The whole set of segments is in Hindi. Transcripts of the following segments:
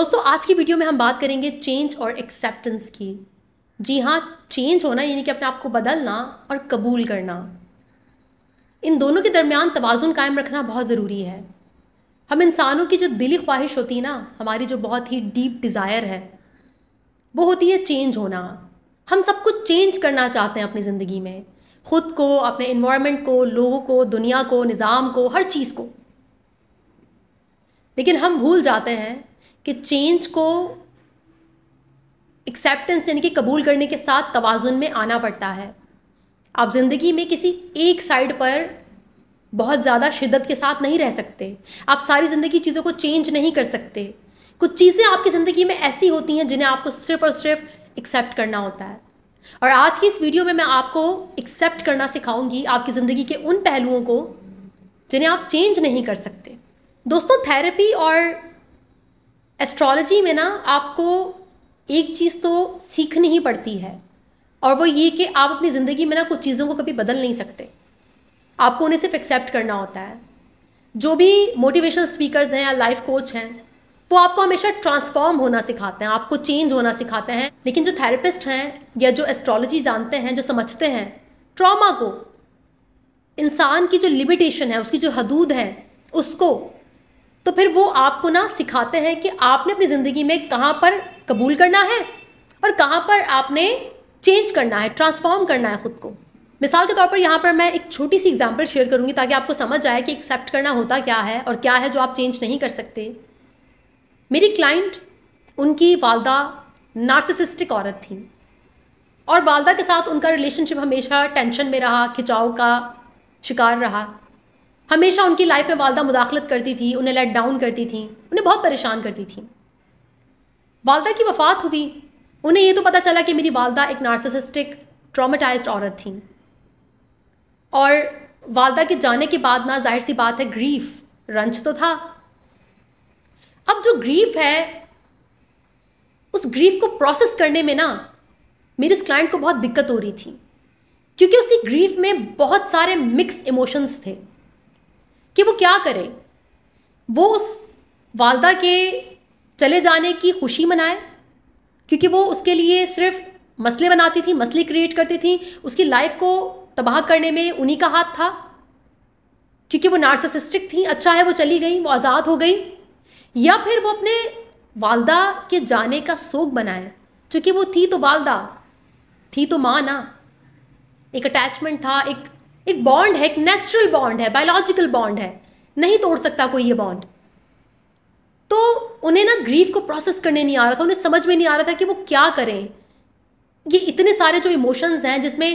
दोस्तों आज की वीडियो में हम बात करेंगे चेंज और एक्सेप्टेंस की जी हाँ चेंज होना यानी कि अपने आप को बदलना और कबूल करना इन दोनों के दरमियान तोज़ुन कायम रखना बहुत ज़रूरी है हम इंसानों की जो दिली ख्वाहिश होती है ना हमारी जो बहुत ही डीप डिज़ायर है वो होती है चेंज होना हम सब कुछ चेंज करना चाहते हैं अपनी ज़िंदगी में ख़ुद को अपने इन्वायरमेंट को लोगों को दुनिया को निज़ाम को हर चीज़ को लेकिन हम भूल जाते हैं कि चेंज को एक्सेप्टेंस यानी कि कबूल करने के साथ तोज़ुन में आना पड़ता है आप ज़िंदगी में किसी एक साइड पर बहुत ज़्यादा शिद्दत के साथ नहीं रह सकते आप सारी ज़िंदगी चीज़ों को चेंज नहीं कर सकते कुछ चीज़ें आपकी ज़िंदगी में ऐसी होती हैं जिन्हें आपको सिर्फ और सिर्फ एक्सेप्ट करना होता है और आज की इस वीडियो में मैं आपको एक्सेप्ट करना सिखाऊंगी आपकी ज़िंदगी के उन पहलुओं को जिन्हें आप चेंज नहीं कर सकते दोस्तों थेरेपी और एस्ट्रोलॉजी में ना आपको एक चीज़ तो सीखनी ही पड़ती है और वो ये कि आप अपनी ज़िंदगी में ना कुछ चीज़ों को कभी बदल नहीं सकते आपको उन्हें सिर्फ एक्सेप्ट करना होता है जो भी मोटिवेशनल स्पीकर्स हैं या लाइफ कोच हैं वो आपको हमेशा ट्रांसफॉर्म होना सिखाते हैं आपको चेंज होना सिखाते हैं लेकिन जो थेरेपिस्ट हैं या जो एस्ट्रोलॉजी जानते हैं जो समझते हैं ट्रॉमा को इंसान की जो लिमिटेशन है उसकी जो हदूद है उसको तो फिर वो आपको ना सिखाते हैं कि आपने अपनी ज़िंदगी में कहाँ पर कबूल करना है और कहाँ पर आपने चेंज करना है ट्रांसफॉर्म करना है ख़ुद को मिसाल के तौर पर यहाँ पर मैं एक छोटी सी एग्जाम्पल शेयर करूँगी ताकि आपको समझ आए कि एक्सेप्ट करना होता क्या है और क्या है जो आप चेंज नहीं कर सकते मेरी क्लाइंट उनकी वालदा नार्सिसिस्टिक औरत थी और वालदा के साथ उनका रिलेशनशिप हमेशा टेंशन में रहा खिंचाव का शिकार रहा हमेशा उनकी लाइफ में वालदा मुदाखलत करती थी उन्हें लेट डाउन करती थी उन्हें बहुत परेशान करती थी वालदा की वफात हुई उन्हें यह तो पता चला कि मेरी वालदा एक नार्सिसिस्टिक ट्रामेटाइज औरत थी और वालदा के जाने के बाद ना जाहिर सी बात है ग्रीफ रंज तो था अब जो ग्रीफ है उस ग्रीफ को प्रोसेस करने में ना मेरे उस क्लाइंट को बहुत दिक्कत हो रही थी क्योंकि उसकी ग्रीफ में बहुत सारे मिक्स इमोशंस थे कि वो क्या करे वो उस वालदा के चले जाने की खुशी मनाए क्योंकि वो उसके लिए सिर्फ मसले बनाती थी मसले क्रिएट करती थी उसकी लाइफ को तबाह करने में उन्हीं का हाथ था क्योंकि वो नार्सिसिस्टिक थी अच्छा है वो चली गई वो आज़ाद हो गई या फिर वो अपने वालदा के जाने का शोक बनाए चूँकि वो थी तो वालदा थी तो माँ ना एक अटैचमेंट था एक एक बॉन्ड है एक नेचुरल बॉन्ड है बायोलॉजिकल बॉन्ड है नहीं तोड़ सकता कोई ये बॉन्ड तो उन्हें ना ग्रीफ को प्रोसेस करने नहीं आ रहा था उन्हें समझ में नहीं आ रहा था कि वो क्या करें ये इतने सारे जो इमोशंस हैं जिसमें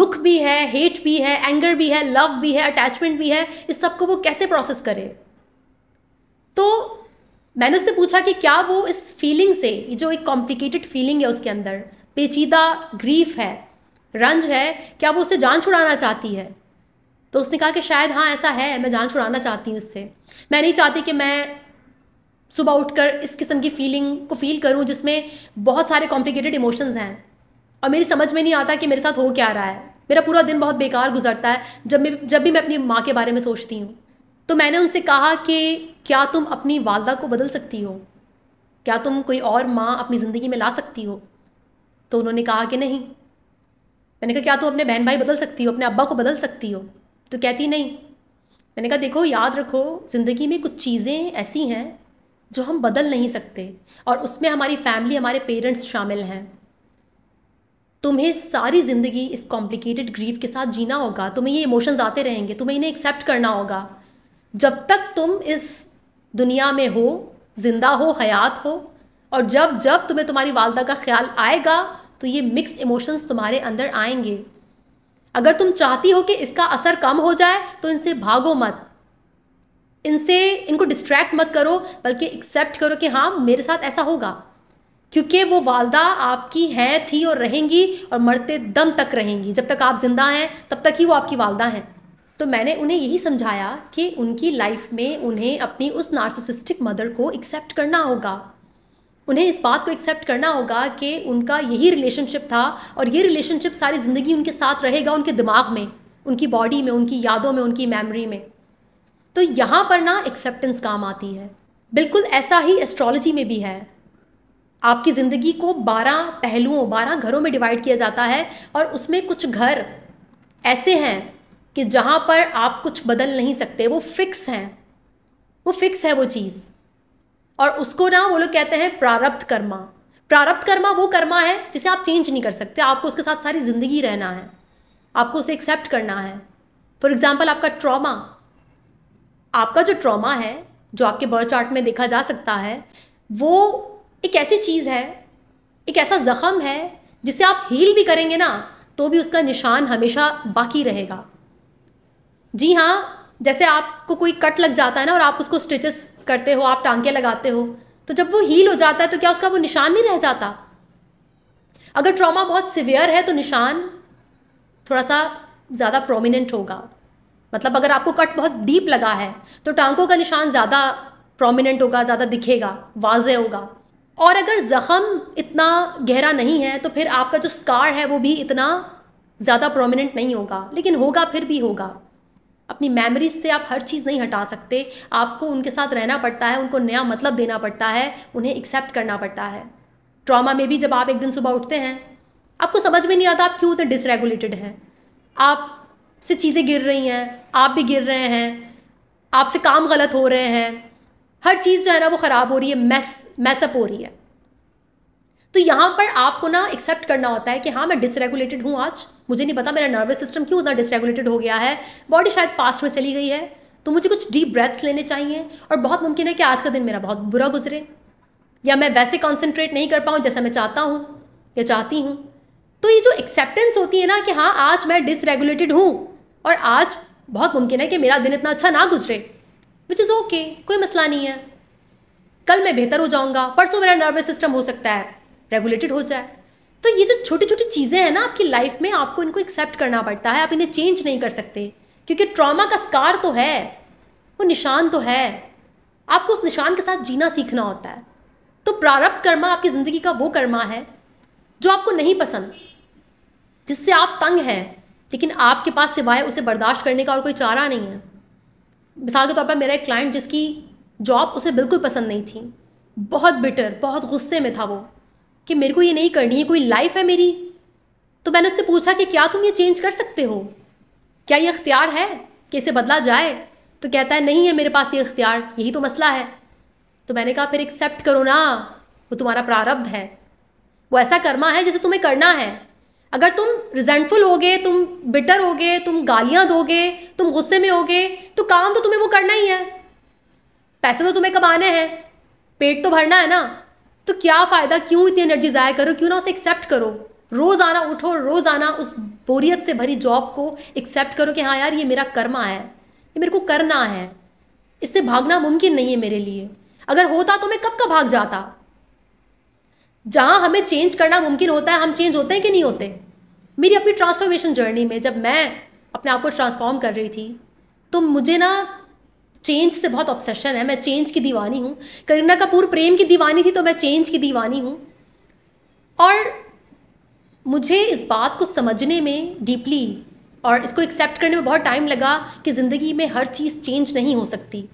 दुख भी है हेट भी है एंगर भी है लव भी है अटैचमेंट भी है इस सब को वो कैसे प्रोसेस करे तो मैंने उससे पूछा कि क्या वो इस फीलिंग से जो एक कॉम्प्लिकेटेड फीलिंग है उसके अंदर पेचीदा ग्रीफ है रंज है क्या वो उससे जान छुड़ाना चाहती है तो उसने कहा कि शायद हाँ ऐसा है मैं जान छुड़ाना चाहती हूँ उससे मैं नहीं चाहती कि मैं सुबह उठकर इस किस्म की फीलिंग को फील करूँ जिसमें बहुत सारे कॉम्प्लिकेटेड इमोशंस हैं और मेरी समझ में नहीं आता कि मेरे साथ हो क्या रहा है मेरा पूरा दिन बहुत बेकार गुजरता है जब मैं जब भी मैं अपनी माँ के बारे में सोचती हूँ तो मैंने उनसे कहा कि क्या तुम अपनी वालदा को बदल सकती हो क्या तुम कोई और माँ अपनी ज़िंदगी में ला सकती हो तो उन्होंने कहा कि नहीं मैंने कहा क्या तू अपने बहन भाई बदल सकती हो अपने अब्बा को बदल सकती हो तो कहती नहीं मैंने कहा देखो याद रखो ज़िंदगी में कुछ चीज़ें ऐसी हैं जो हम बदल नहीं सकते और उसमें हमारी फैमिली हमारे पेरेंट्स शामिल हैं तुम्हें सारी ज़िंदगी इस कॉम्प्लिकेटेड ग्रीफ के साथ जीना होगा तुम्हें ये इमोशंस आते रहेंगे तुम्हें इन्हें एक्सेप्ट करना होगा जब तक तुम इस दुनिया में हो ज़िंदा हो हयात हो और जब जब तुम्हें तुम्हारी वालदा का ख्याल आएगा तो ये मिक्स इमोशंस तुम्हारे अंदर आएंगे अगर तुम चाहती हो कि इसका असर कम हो जाए तो इनसे भागो मत इनसे इनको डिस्ट्रैक्ट मत करो बल्कि एक्सेप्ट करो कि हाँ मेरे साथ ऐसा होगा क्योंकि वो वालदा आपकी हैं थी और रहेंगी और मरते दम तक रहेंगी जब तक आप जिंदा हैं तब तक ही वो आपकी वालदा हैं तो मैंने उन्हें यही समझाया कि उनकी लाइफ में उन्हें अपनी उस नार्सिसिस्टिक मदर को एक्सेप्ट करना होगा उन्हें इस बात को एक्सेप्ट करना होगा कि उनका यही रिलेशनशिप था और ये रिलेशनशिप सारी ज़िंदगी उनके साथ रहेगा उनके दिमाग में उनकी बॉडी में उनकी यादों में उनकी मेमोरी में तो यहाँ पर ना एक्सेप्टेंस काम आती है बिल्कुल ऐसा ही एस्ट्रोलॉजी में भी है आपकी ज़िंदगी को बारह पहलुओं बारह घरों में डिवाइड किया जाता है और उसमें कुछ घर ऐसे हैं कि जहाँ पर आप कुछ बदल नहीं सकते वो फिक्स हैं वो फिक्स है वो चीज़ और उसको ना वो लोग कहते हैं प्रारब्ध कर्मा प्रारब्ध कर्मा वो कर्मा है जिसे आप चेंज नहीं कर सकते आपको उसके साथ सारी ज़िंदगी रहना है आपको उसे एक्सेप्ट करना है फॉर एग्ज़ाम्पल आपका ट्रॉमा आपका जो ट्रॉमा है जो आपके बर्थ चार्ट में देखा जा सकता है वो एक ऐसी चीज़ है एक ऐसा ज़ख़म है जिसे आप हील भी करेंगे ना तो भी उसका निशान हमेशा बाकी रहेगा जी हाँ जैसे आपको कोई कट लग जाता है ना और आप उसको स्टिचेस करते हो आप टांके लगाते हो तो जब वो हील हो जाता है तो क्या उसका वो निशान नहीं रह जाता अगर ट्रॉमा बहुत सिवियर है तो निशान थोड़ा सा ज़्यादा प्रोमिनेंट होगा मतलब अगर आपको कट बहुत डीप लगा है तो टांकों का निशान ज़्यादा प्रोमिनेंट होगा ज़्यादा दिखेगा वाजह होगा और अगर ज़ख़म इतना गहरा नहीं है तो फिर आपका जो स्कार है वो भी इतना ज़्यादा प्रोमिनेंट नहीं होगा लेकिन होगा फिर भी होगा अपनी मेमोरीज से आप हर चीज़ नहीं हटा सकते आपको उनके साथ रहना पड़ता है उनको नया मतलब देना पड़ता है उन्हें एक्सेप्ट करना पड़ता है ट्रॉमा में भी जब आप एक दिन सुबह उठते हैं आपको समझ में नहीं आता आप क्यों उतने डिसरेगुलेटेड हैं आप से चीज़ें गिर रही हैं आप भी गिर रहे हैं आपसे काम गलत हो रहे हैं हर चीज़ जो है ना वो ख़राब हो रही है मैस मैसअप हो रही है तो यहाँ पर आपको ना एक्सेप्ट करना होता है कि हाँ मैं डिसरेगुलेटेड हूँ आज मुझे नहीं पता मेरा नर्वस सिस्टम क्यों उतना डिसरेगुलेटेड हो गया है बॉडी शायद पास्ट में चली गई है तो मुझे कुछ डीप ब्रेथ्स लेने चाहिए और बहुत मुमकिन है कि आज का दिन मेरा बहुत बुरा गुजरे या मैं वैसे कॉन्सेंट्रेट नहीं कर पाऊँ जैसा मैं चाहता हूँ या चाहती हूँ तो ये जो एक्सेप्टेंस होती है ना कि हाँ आज मैं डिसरेगुलेटेड हूँ और आज बहुत मुमकिन है कि मेरा दिन इतना अच्छा ना गुजरे विच इज़ ओके कोई मसला नहीं है कल मैं बेहतर हो जाऊँगा परसों मेरा नर्वस सिस्टम हो सकता है रेगुलेटेड हो जाए तो ये जो छोटी छोटी चीज़ें हैं ना आपकी लाइफ में आपको इनको एक्सेप्ट करना पड़ता है आप इन्हें चेंज नहीं कर सकते क्योंकि ट्रॉमा का स्कार तो है वो निशान तो है आपको उस निशान के साथ जीना सीखना होता है तो प्रारब्ध कर्मा आपकी ज़िंदगी का वो कर्मा है जो आपको नहीं पसंद जिससे आप तंग हैं लेकिन आपके पास सिवाय उसे बर्दाश्त करने का और कोई चारा नहीं है मिसाल के तौर पर मेरा एक क्लाइंट जिसकी जॉब उसे बिल्कुल पसंद नहीं थी बहुत बिटर बहुत गुस्से में था वो कि मेरे को ये नहीं करनी है कोई लाइफ है मेरी तो मैंने उससे पूछा कि क्या तुम ये चेंज कर सकते हो क्या ये अख्तियार है कि इसे बदला जाए तो कहता है नहीं है मेरे पास ये अख्तियार यही तो मसला है तो मैंने कहा फिर एक्सेप्ट करो ना वो तुम्हारा प्रारब्ध है वो ऐसा कर्मा है जिसे तुम्हें करना है अगर तुम रिजेंटफुल होगे तुम बिटर होगे तुम गालियाँ दोगे तुम गुस्से में होगे तो काम तो तुम्हें वो करना ही है पैसे तो तुम्हें कमाने हैं पेट तो भरना है ना तो क्या फ़ायदा क्यों इतनी एनर्जी ज़ाया करो क्यों ना उसे एक्सेप्ट करो रोज आना उठो रोज आना उस बोरियत से भरी जॉब को एक्सेप्ट करो कि हाँ यार ये मेरा कर्मा है ये मेरे को करना है इससे भागना मुमकिन नहीं है मेरे लिए अगर होता तो मैं कब का भाग जाता जहाँ हमें चेंज करना मुमकिन होता है हम चेंज होते हैं कि नहीं होते मेरी अपनी ट्रांसफॉर्मेशन जर्नी में जब मैं अपने आप को ट्रांसफॉर्म कर रही थी तो मुझे ना चेंज से बहुत ऑब्सेशन है मैं चेंज की दीवानी हूँ करीना कपूर प्रेम की दीवानी थी तो मैं चेंज की दीवानी हूँ और मुझे इस बात को समझने में डीपली और इसको एक्सेप्ट करने में बहुत टाइम लगा कि ज़िंदगी में हर चीज़ चेंज नहीं हो सकती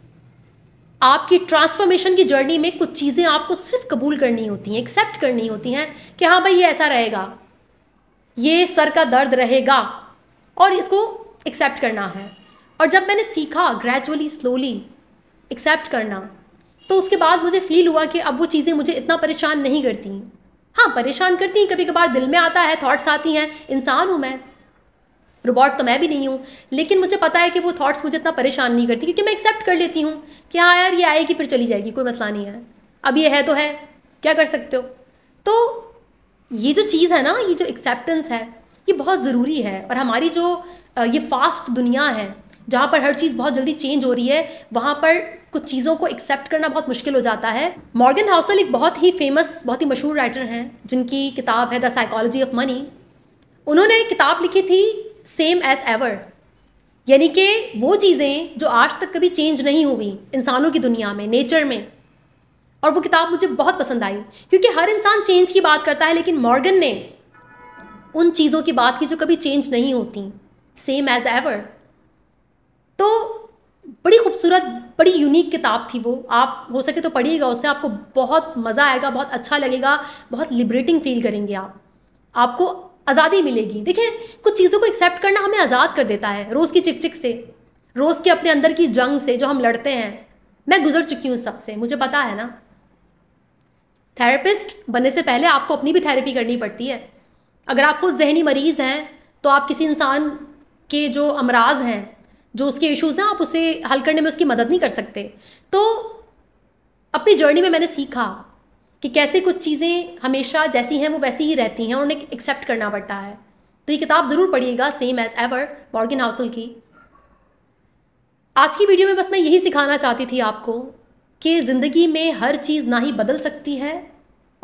आपकी ट्रांसफॉर्मेशन की जर्नी में कुछ चीज़ें आपको सिर्फ कबूल करनी होती हैं एक्सेप्ट करनी होती हैं कि हाँ भाई ये ऐसा रहेगा ये सर का दर्द रहेगा और इसको एक्सेप्ट करना है और जब मैंने सीखा ग्रेजुअली स्लोली एक्सेप्ट करना तो उसके बाद मुझे फील हुआ कि अब वो चीज़ें मुझे इतना परेशान नहीं करती हाँ परेशान करती हैं कभी कभार दिल में आता है थॉट्स आती हैं इंसान हूँ मैं रोबोट तो मैं भी नहीं हूँ लेकिन मुझे पता है कि वो थॉट्स मुझे इतना परेशान नहीं करती क्योंकि मैं एक्सेप्ट कर लेती हूँ कि हाँ यार ये आएगी फिर चली जाएगी कोई मसला नहीं है अब ये है तो है क्या कर सकते हो तो ये जो चीज़ है ना ये जो एक्सेप्टेंस है ये बहुत ज़रूरी है और हमारी जो ये फास्ट दुनिया है जहाँ पर हर चीज़ बहुत जल्दी चेंज हो रही है वहाँ पर कुछ चीज़ों को एक्सेप्ट करना बहुत मुश्किल हो जाता है मॉर्गन हाउसल एक बहुत ही फेमस बहुत ही मशहूर राइटर हैं जिनकी किताब है द साइकोलॉजी ऑफ मनी उन्होंने किताब लिखी थी सेम एज एवर यानी कि वो चीज़ें जो आज तक कभी चेंज नहीं हुई इंसानों की दुनिया में नेचर में और वो किताब मुझे बहुत पसंद आई क्योंकि हर इंसान चेंज की बात करता है लेकिन मॉर्गन ने उन चीज़ों की बात की जो कभी चेंज नहीं होती सेम एज एवर तो बड़ी खूबसूरत बड़ी यूनिक किताब थी वो आप हो सके तो पढ़िएगा उससे आपको बहुत मज़ा आएगा बहुत अच्छा लगेगा बहुत लिबरेटिंग फील करेंगे आप आपको आज़ादी मिलेगी देखिए कुछ चीज़ों को एक्सेप्ट करना हमें आज़ाद कर देता है रोज़ की चिकचिक से रोज़ के अपने अंदर की जंग से जो हम लड़ते हैं मैं गुजर चुकी हूँ सबसे मुझे पता है ना थेरेपिस्ट बनने से पहले आपको अपनी भी थेरेपी करनी पड़ती है अगर आप खुद जहनी मरीज़ हैं तो आप किसी इंसान के जो अमराज हैं जो उसके इश्यूज़ हैं आप उसे हल करने में उसकी मदद नहीं कर सकते तो अपनी जर्नी में मैंने सीखा कि कैसे कुछ चीज़ें हमेशा जैसी हैं वो वैसी ही रहती हैं और उन्हें एक्सेप्ट करना पड़ता है तो ये किताब ज़रूर पढ़िएगा same as ever Morgan Housel की आज की वीडियो में बस मैं यही सिखाना चाहती थी आपको कि ज़िंदगी में हर चीज़ ना ही बदल सकती है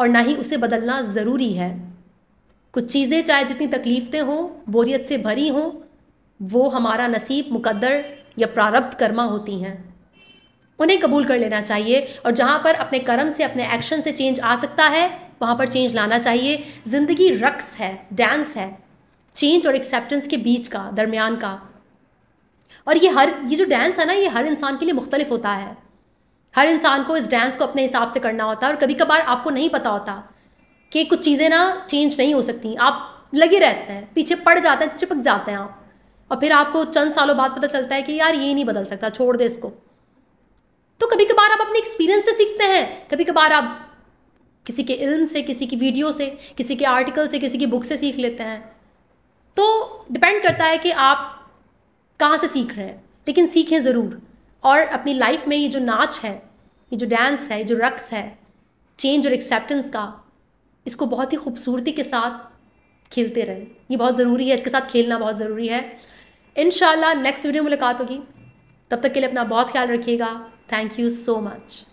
और ना ही उसे बदलना ज़रूरी है कुछ चीज़ें चाहे जितनी तकलीफ़ें हों बोरियत से भरी हों वो हमारा नसीब मुकद्दर या प्रारब्ध कर्मा होती हैं उन्हें कबूल कर लेना चाहिए और जहाँ पर अपने कर्म से अपने एक्शन से चेंज आ सकता है वहाँ पर चेंज लाना चाहिए ज़िंदगी रक्स है डांस है चेंज और एक्सेप्टेंस के बीच का दरमियान का और ये हर ये जो डांस है ना ये हर इंसान के लिए मुख्तलिफ होता है हर इंसान को इस डांस को अपने हिसाब से करना होता है और कभी कभार आपको नहीं पता होता कि कुछ चीज़ें ना चेंज नहीं हो सकती आप लगे रहते हैं पीछे पड़ जाते हैं चिपक जाते हैं आप और फिर आपको चंद सालों बाद पता चलता है कि यार ये नहीं बदल सकता छोड़ दे इसको तो कभी कभार आप अपने एक्सपीरियंस से सीखते हैं कभी कभार आप किसी के इल्म से किसी की वीडियो से किसी के आर्टिकल से किसी की बुक से सीख लेते हैं तो डिपेंड करता है कि आप कहाँ से सीख रहे हैं लेकिन सीखें ज़रूर और अपनी लाइफ में ये जो नाच है ये जो डांस है ये जो रक्स है चेंज और एक्सेप्टेंस का इसको बहुत ही खूबसूरती के साथ खेलते रहें ये बहुत ज़रूरी है इसके साथ खेलना बहुत ज़रूरी है इन नेक्स्ट वीडियो मुलाकात होगी तब तक के लिए अपना बहुत ख्याल रखिएगा थैंक यू सो मच